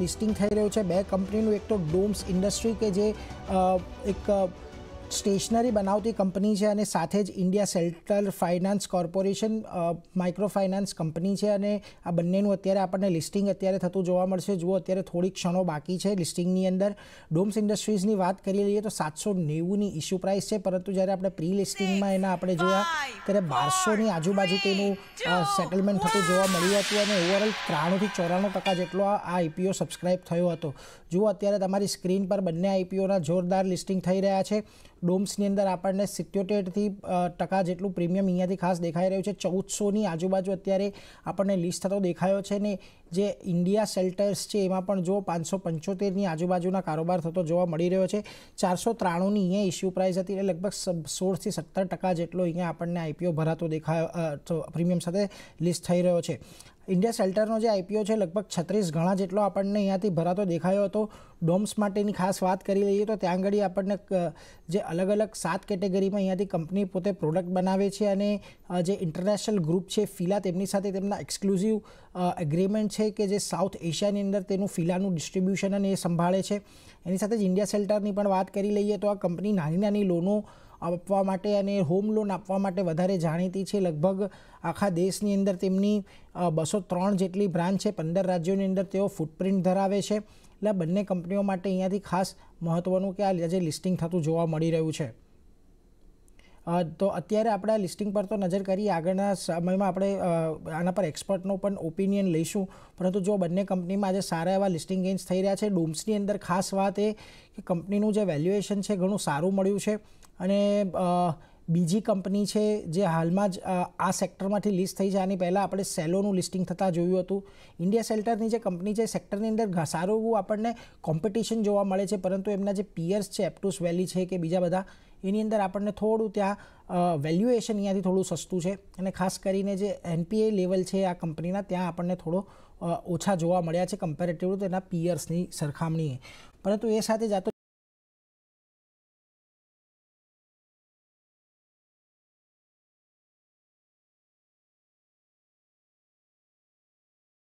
listing થઈ રહ્યું છે બે કંપનીનું એક તો ડોમ્સ ઇન્ડસ્ટ્રી કે જે એક સ્ટેશનરી બનાવતી કંપની છે અને સાથે જ India central finance corporation micro finance company છે અને આ બંનેનું અત્યારે આપણને લિસ્ટિંગ અત્યારે થતું જોવા મળશે જુઓ અત્યારે થોડી ક્ષણો બાકી છે લિસ્ટિંગની અંદર ડોમ્સ ઇન્ડસ્ટ્રીઝની વાત કરી લઈએ તો સાતસો નેવુંની ઇસ્યુ પ્રાઇસ છે પરંતુ જ્યારે આપણે પ્રી લિસ્ટિંગમાં એના આપણે જોયા ત્યારે બારસોની આજુબાજુ તેનું સેટલમેન્ટ થતું જોવા મળ્યું હતું અને ઓવરઓલ ત્રાણુંથી ચોરાણું ટકા જેટલો આ આઈપીઓ સબસ્ક્રાઇબ થયો હતો જુઓ અત્યારે તમારી સ્ક્રીન પર બંને આઈપીઓના જોરદાર લિસ્ટિંગ થઈ રહ્યા છે ડોમ્સની અંદર આપણને સિત્યોતેરથી ટકા જેટલું પ્રીમિયમ અહીંયાથી ખાસ દેખાઈ રહ્યું છે ચૌદસોની આજુબાજુ અત્યારે આપણને લિસ્ટ થતો દેખાયો છે ને જે ઇન્ડિયા શેલ્ટર્સ છે એમાં પણ જો પાંચસો પંચોતેરની આજુબાજુના કારોબાર થતો જોવા મળી રહ્યો છે ચારસો ત્રાણુંની અહીંયા ઇશ્યુ પ્રાઇસ હતી એટલે લગભગ સોળથી સત્તર ટકા જેટલો અહીંયા આપણને આઈપીઓ ભરાતો દેખાયો પ્રીમિયમ સાથે લિસ્ટ થઈ રહ્યો છે ઇન્ડિયા સેલ્ટરનો જે આઈપીઓ છે લગભગ છત્રીસ ગણા જેટલો આપણને અહીંયાથી ભરાતો દેખાયો હતો ડોમ્સ માટેની ખાસ વાત કરી લઈએ તો ત્યાં આગળ આપણને જે અલગ અલગ સાત કેટેગરીમાં અહીંયાથી કંપની પોતે પ્રોડક્ટ બનાવે છે અને જે ઇન્ટરનેશનલ ગ્રુપ છે ફિલા તેમની સાથે તેમના એક્સક્લુઝિવ એગ્રીમેન્ટ છે કે જે સાઉથ એશિયાની અંદર તેનું ફિલાનું ડિસ્ટ્રીબ્યુશન અને એ સંભાળે છે એની સાથે જ ઇન્ડિયા સેલ્ટરની પણ વાત કરી લઈએ તો આ કંપની નાની નાની લોનો આપવા માટે અને હોમ લોન આપવા માટે વધારે જાણીતી છે લગભગ આખા દેશની અંદર તેમની બસો ત્રણ જેટલી બ્રાન્ચ છે પંદર રાજ્યોની અંદર તેઓ ફૂટપ્રિન્ટ ધરાવે છે એટલે બંને કંપનીઓ માટે અહીંયાથી ખાસ મહત્ત્વનું કે આ આજે લિસ્ટિંગ થતું જોવા મળી રહ્યું છે તો અત્યારે આપણે આ લિસ્ટિંગ પર તો નજર કરી આગળના સમયમાં આપણે આના પર એક્સપર્ટનો પણ ઓપિનિયન લઈશું પરંતુ જો બંને કંપનીમાં આજે સારા એવા લિસ્ટિંગ ગેઇન્સ થઈ રહ્યા છે ડોમ્સની અંદર ખાસ વાત એ કે કંપનીનું જે વેલ્યુએશન છે ઘણું સારું મળ્યું છે અને બીજી કંપની છે જે હાલમાં જ આ સેક્ટરમાંથી લિસ્ટ થઈ છે આની પહેલાં આપણે સેલોનું લિસ્ટિંગ થતાં જોયું હતું ઇન્ડિયા સેલ્ટરની જે કંપની છે સેક્ટરની અંદર સારું એવું આપણને કોમ્પિટિશન જોવા મળે છે પરંતુ એમના જે પિયર્સ છે એપ્ટુસ વેલી છે કે બીજા બધા એની અંદર આપણને થોડું ત્યાં વેલ્યુએશન અહીંયાથી થોડું સસ્તું છે અને ખાસ કરીને જે એનપીએ લેવલ છે આ કંપનીના ત્યાં આપણને થોડો ઓછા જોવા મળ્યા છે કમ્પેરેટિવ તો એના પિયર્સની સરખામણીએ પરંતુ એ સાથે જાતો